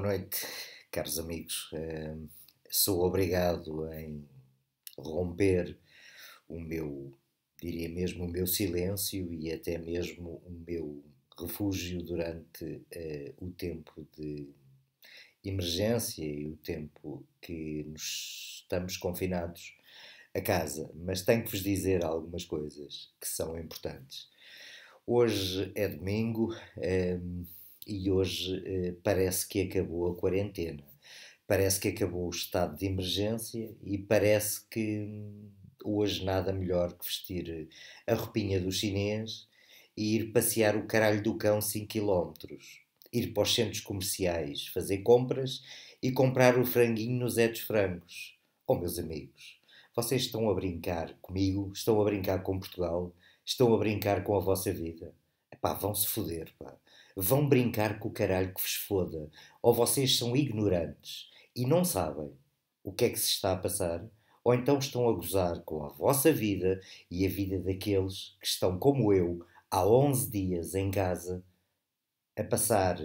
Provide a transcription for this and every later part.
Boa noite, caros amigos. Hum, sou obrigado em romper o meu, diria mesmo, o meu silêncio e até mesmo o meu refúgio durante eh, o tempo de emergência e o tempo que nos estamos confinados a casa, mas tenho que vos dizer algumas coisas que são importantes. Hoje é domingo, hum, e hoje eh, parece que acabou a quarentena, parece que acabou o estado de emergência e parece que hum, hoje nada melhor que vestir eh, a roupinha do chinês e ir passear o caralho do cão 5 km, ir para os centros comerciais fazer compras e comprar o franguinho nos Zé dos Frangos. Oh, meus amigos, vocês estão a brincar comigo, estão a brincar com Portugal, estão a brincar com a vossa vida pá, vão se foder, pá. Vão brincar com o caralho que vos foda. Ou vocês são ignorantes e não sabem o que é que se está a passar, ou então estão a gozar com a vossa vida e a vida daqueles que estão, como eu, há 11 dias em casa, a passar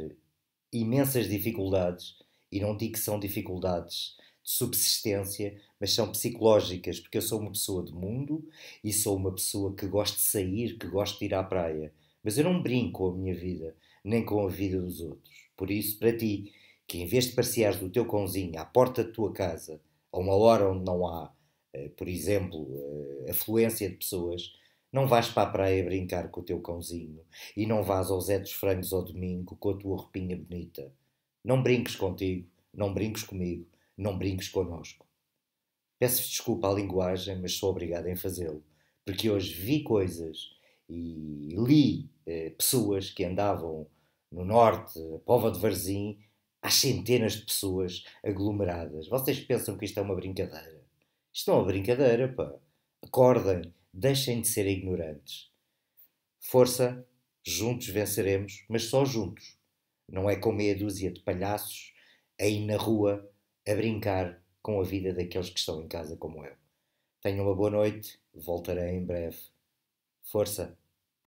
imensas dificuldades, e não digo que são dificuldades de subsistência, mas são psicológicas, porque eu sou uma pessoa de mundo e sou uma pessoa que gosta de sair, que gosta de ir à praia. Mas eu não brinco com a minha vida, nem com a vida dos outros. Por isso, para ti, que em vez de passeares do teu cãozinho à porta da tua casa, a uma hora onde não há, eh, por exemplo, eh, afluência de pessoas, não vais para a praia brincar com o teu cãozinho e não vás aos Zé dos Frangos ao domingo com a tua roupinha bonita. Não brinques contigo, não brinques comigo, não brinques connosco. peço desculpa à linguagem, mas sou obrigado em fazê-lo, porque hoje vi coisas e li eh, pessoas que andavam no norte, a Pova de Varzim, há centenas de pessoas aglomeradas. Vocês pensam que isto é uma brincadeira? Isto não é uma brincadeira, pá. Acordem, deixem de ser ignorantes. Força, juntos venceremos, mas só juntos. Não é com meia dúzia de palhaços aí na rua a brincar com a vida daqueles que estão em casa como eu. Tenham uma boa noite, voltarei em breve. Força!